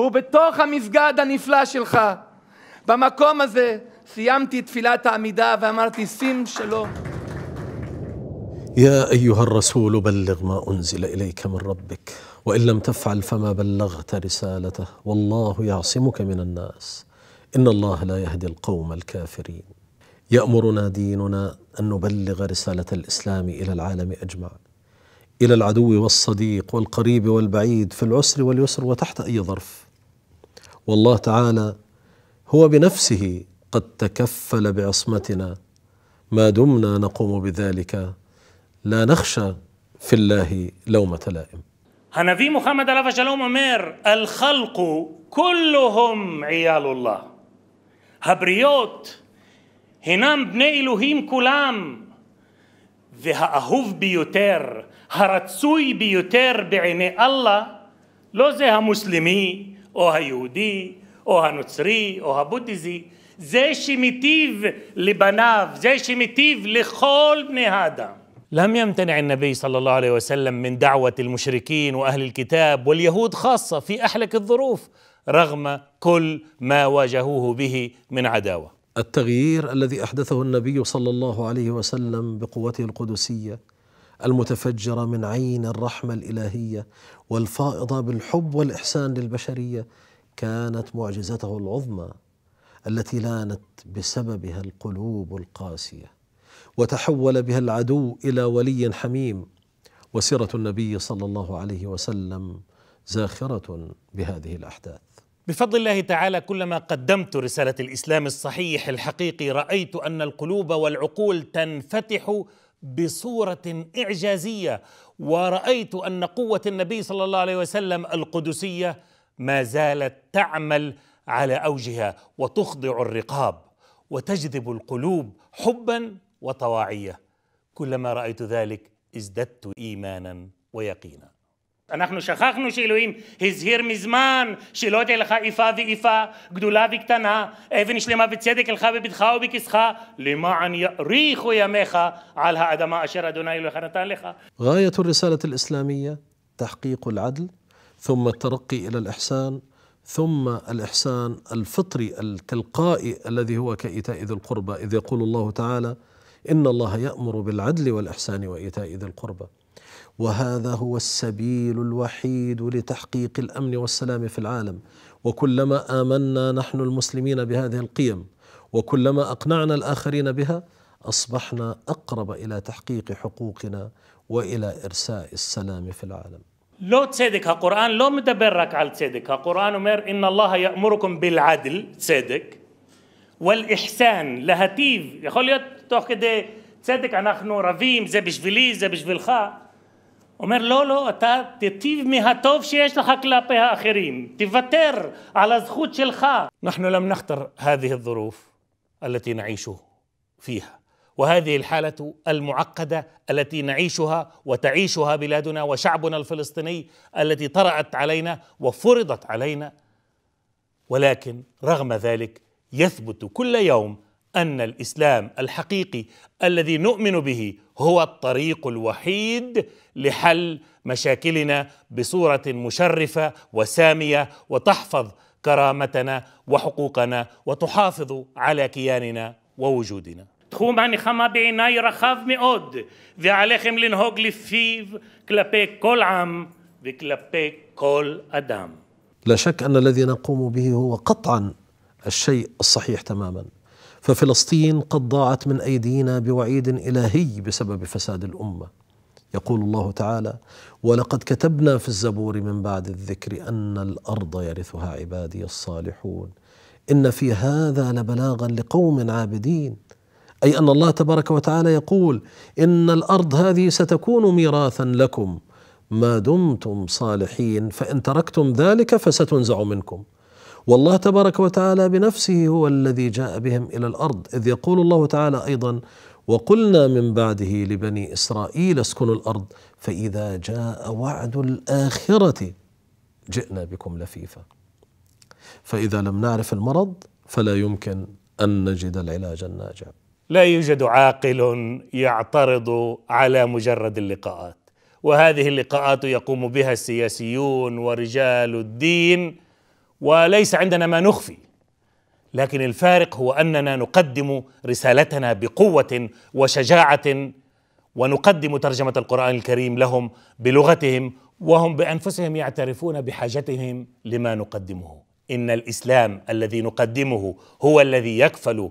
הוא בתוך המסגד הנפלא שלך. במקום הזה סיימתי תפילת העמידה ואמרתי שים שלום. يا ايها الرسول بلغ ما انزل اليك من ربك وان لم تفعل فما بلغت رسالته والله يعصمك من الناس ان الله لا يهدي القوم الكافرين يامرنا ديننا ان نبلغ رساله الاسلام الى العالم اجمع الى العدو والصديق والقريب والبعيد في العسر واليسر وتحت اي ظرف والله تعالى هو بنفسه قد تكفل بعصمتنا ما دمنا نقوم بذلك لا نخشى في الله لومة لائم هنفي محمد عليه وسلم أمير الخلق كلهم عيال الله هبريوت هنام بني إلهيم كلام והאהוב ביותר, הרצוי ביותר בעיני אללה, לא זה המוסלמי, או היהודי, או הנוצרי, או הבודהיזי, זה שמטיב לבניו, זה שמטיב לכל בני האדם. لم يمتنع النبي صلى الله عليه وسلم من دعوة المشركين وأهل الكتاب واليهود خاصة في أحلك الظروف رغم كل ما واجهوه به من عداوة التغيير الذي أحدثه النبي صلى الله عليه وسلم بقوته القدسية المتفجره من عين الرحمه الالهيه والفائضه بالحب والاحسان للبشريه كانت معجزته العظمى التي لانت بسببها القلوب القاسيه وتحول بها العدو الى ولي حميم وسيره النبي صلى الله عليه وسلم زاخره بهذه الاحداث بفضل الله تعالى كلما قدمت رساله الاسلام الصحيح الحقيقي رايت ان القلوب والعقول تنفتح بصوره اعجازيه ورايت ان قوه النبي صلى الله عليه وسلم القدسيه ما زالت تعمل على اوجها وتخضع الرقاب وتجذب القلوب حبا وطواعيه كلما رايت ذلك ازددت ايمانا ويقينا אנחנו שכחנו שאלוהים הזהיר מזמן שלא תהיה לך איפה ואיפה, גדולה וקטנה, אבן שלמה וצדק אלך בבטחה ובכיסך, למען יאריכו ימיך על האדמה אשר אדוני אלוהיך נתן לך. غاية الرسالة الإسلامية تحقيق العدل ثم الترقي إلى الإحسان ثم الإحسان الفطري التلقائي الذي هو كإيتاء ذي القربى إذ يقول الله تعالى إن الله يأمر بالعدل والإحسان وإيتاء ذي القربى وهذا هو السبيل الوحيد لتحقيق الأمن والسلام في العالم وكلما آمنا نحن المسلمين بهذه القيم وكلما أقنعنا الآخرين بها أصبحنا أقرب إلى تحقيق حقوقنا وإلى إرساء السلام في العالم لو تصدق القرآن لو متبرك على تصدق القرآن أمر إن الله يأمركم بالعدل تصدق والإحسان لهتيف يقول תוך כדי צדק אנחנו רבים, זה בשבילי, זה בשבילך. אומר לא, לא, אתה תיטיב מהטוב שיש לך כלפי האחרים, תוותר על הזכות שלך. אנחנו לא נכתר هذه הזרוף التي נעישו فيها وهذه الحالة المعقدة التي نعيشها وتعيشها بلادنا وشعبنا الفلسطيني التي طرأت علينا وفرضت علينا ولكن رغم ذلك يثبت كل يوم ان الاسلام الحقيقي الذي نؤمن به هو الطريق الوحيد لحل مشاكلنا بصوره مشرفه وساميه وتحفظ كرامتنا وحقوقنا وتحافظ على كياننا ووجودنا תחום הנחמה בעיניי רחב מאוד, ועליכם לנהוג לפיו כלפי כל עם וכלפי כל אדם. لا شك أن الذي نقوم به هو قطعا الشيء الصحيح תמאמן. ففلسطين قد ضاعت من ايدينا بوعيد الهي بسبب فساد الامه يقول الله تعالى ولقد كتبنا في الزبور من بعد الذكر ان الارض يرثها عبادي الصالحون ان في هذا لبلاغا لقوم عابدين اي ان الله تبارك وتعالى يقول ان الارض هذه ستكون ميراثا لكم ما دمتم صالحين فان تركتم ذلك فستنزع منكم والله تبارك وتعالى بنفسه هو الذي جاء بهم الى الارض اذ يقول الله تعالى ايضا وقلنا من بعده لبني اسرائيل اسكنوا الارض فاذا جاء وعد الاخره جئنا بكم لفيفا فاذا لم نعرف المرض فلا يمكن ان نجد العلاج الناجع لا يوجد عاقل يعترض على مجرد اللقاءات وهذه اللقاءات يقوم بها السياسيون ورجال الدين وليس عندنا ما نخفي لكن الفارق هو اننا نقدم رسالتنا بقوه وشجاعه ونقدم ترجمه القران الكريم لهم بلغتهم وهم بانفسهم يعترفون بحاجتهم لما نقدمه ان الاسلام الذي نقدمه هو الذي يكفل